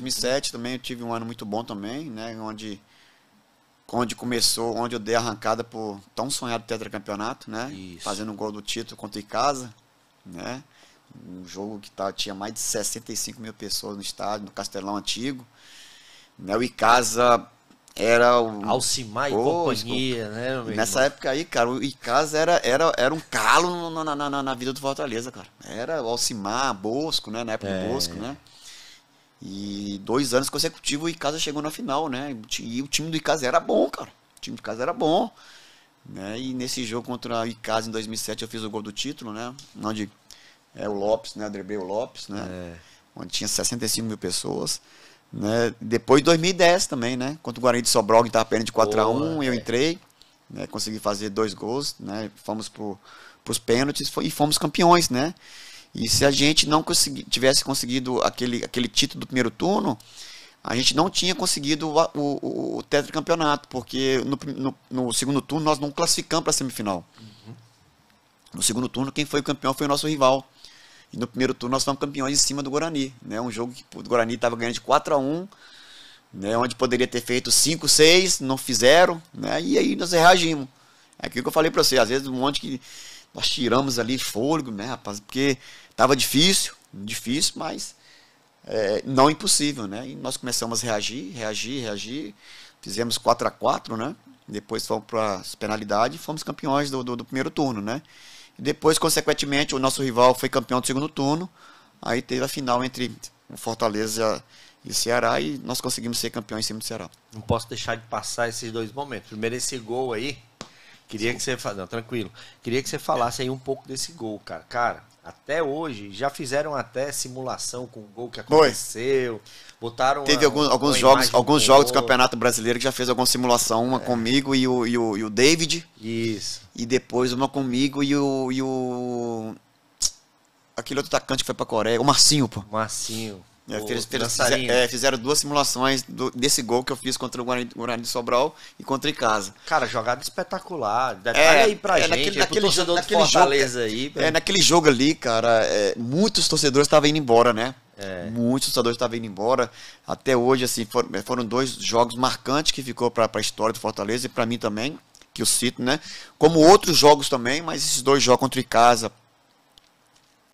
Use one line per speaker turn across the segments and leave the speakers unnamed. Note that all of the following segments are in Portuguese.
2007 também eu tive um ano muito bom também, né? Onde, onde começou, onde eu dei arrancada por tão sonhado tetracampeonato, né? Isso. Fazendo um gol do título contra o Icaza né? Um jogo que tá, tinha mais de 65 mil pessoas no estádio, no Castelão Antigo. Né? O Icasa era o. Alcimar e oh, companhia, desculpa. né? Nessa época aí, cara, o Icasa era, era, era um calo na, na, na, na vida do Fortaleza, cara. Era o Alcimar, Bosco, né? Na época é. do Bosco, né? E dois anos consecutivos o Icasa chegou na final, né? E o time do Icasa era bom, cara. O time do Icasa era bom. Né? E nesse jogo contra o Icasa em 2007 eu fiz o gol do título, né? Onde é o Lopes, né? Drebei Lopes, né? É. Onde tinha 65 mil pessoas. Né? Depois de 2010 também, né? Contra o Guarani de Sobral, que estava perdendo de 4x1, eu é. entrei. Né? Consegui fazer dois gols, né? Fomos para pros pênaltis e fomos campeões, né? E se a gente não consegui, tivesse conseguido aquele, aquele título do primeiro turno, a gente não tinha conseguido o, o, o tetracampeonato, porque no, no, no, segundo turno nós não classificamos para a semifinal. Uhum. No segundo turno, quem foi o campeão foi o nosso rival. E no primeiro turno nós fomos campeões em cima do Guarani. Né? Um jogo que o Guarani estava ganhando de 4 a 1 né? onde poderia ter feito 5, 6, não fizeram, né? e aí nós reagimos. É aquilo que eu falei para você, às vezes um monte que nós tiramos ali fôlego, né, rapaz? Porque estava difícil, difícil, mas é, não impossível, né? E nós começamos a reagir, reagir, reagir. Fizemos 4 a 4 né? Depois fomos para as penalidades e fomos campeões do, do, do, primeiro turno, né? E depois, consequentemente, o nosso rival foi campeão do segundo turno. Aí teve a final entre o Fortaleza e o Ceará e nós conseguimos ser campeões em cima do Ceará. Não posso deixar de passar esses dois momentos. Primeiro, esse gol aí, Queria Sim. que você não, tranquilo. Queria que você falasse aí um pouco desse gol, cara. Cara, até hoje já fizeram até simulação com o gol que aconteceu. Foi. Botaram Teve alguns, alguns jogos, alguns do jogos do Campeonato Brasileiro que já fez alguma simulação, uma é. comigo e o, e o, e o David. Isso. E depois uma comigo e o e o aquele outro atacante que foi pra Coreia, o Marcinho, pô. Marcinho. É, é, é, fizeram duas simulações do, desse gol que eu fiz contra o Guarani de Sobral e contra em casa. Cara, jogada espetacular. É, olha é, é, aí pra é, gente, naquele, naquele, jogo, naquele jogo, aí. É, naquele jogo ali, cara, é, muitos torcedores estavam indo embora, né? É. Muitos torcedores estavam indo embora. Até hoje, assim, foram, foram dois jogos marcantes que ficou pra, pra história do Fortaleza e pra mim também, que eu cito, né? Como outros jogos também, mas esses dois jogos contra em casa,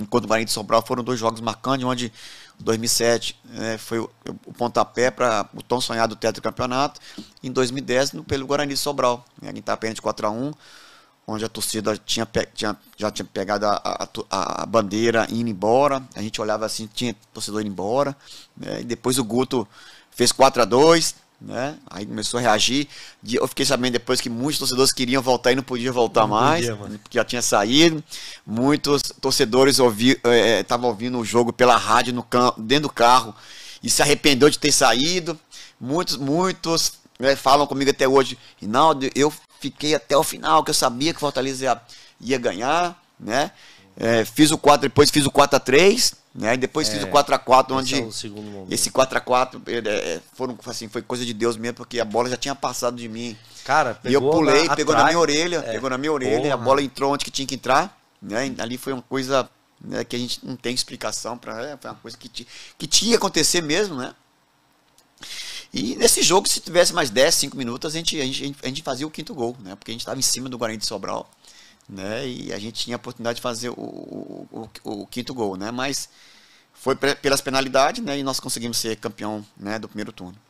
enquanto o Guarani de Sobral foram dois jogos marcantes, onde 2007 né, foi o, o pontapé para o tão sonhado teto campeonato, em 2010 pelo Guarani de Sobral, né, gente Itapena de 4 a 1 onde a torcida tinha, tinha já tinha pegado a, a, a, bandeira indo embora, a gente olhava assim, tinha torcedor indo embora, né, e depois o Guto fez 4 a 2 né? Aí começou a reagir. Eu fiquei sabendo depois que muitos torcedores queriam voltar e não podiam voltar não mais, podia, porque já tinha saído. Muitos torcedores estavam ouvi, é, é ouvindo o jogo pela rádio no dentro do carro e se arrependeu de ter saído. Muitos, muitos né, falam comigo até hoje, Rinaldo, eu fiquei até o final, que eu sabia que o Fortaleza ia, ia ganhar, né? É, fiz o 4, depois fiz o 4 a 3 né? E depois é, fiz o 4x4, é, é onde é esse 4x4 é, foram, assim, foi coisa de Deus mesmo, porque a bola já tinha passado de mim. Cara, pegou e eu pulei, na, pegou atrás, na minha orelha, é. pegou na minha orelha, porra. a bola entrou onde que tinha que entrar. Né? ali foi uma coisa né, que a gente não tem explicação para. foi uma coisa que, ti, que tinha que acontecer mesmo, né? E nesse jogo, se tivesse mais 10, 5 minutos, a gente, a gente, a gente fazia o quinto gol, né? Porque a gente estava em cima do Guarani de Sobral né? E a gente tinha a oportunidade de fazer o, o, o, o quinto gol, né? Mas foi pelas penalidades, né? E nós conseguimos ser campeão né, do primeiro turno.